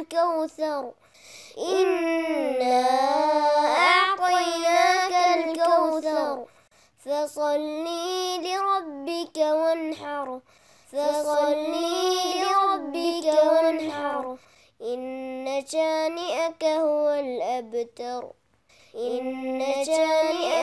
الكوثر إنا أعطيناك الكوثر فصل لربك وانحر فصل لربك وانحر إن شانئك هو الأبتر إن شانئك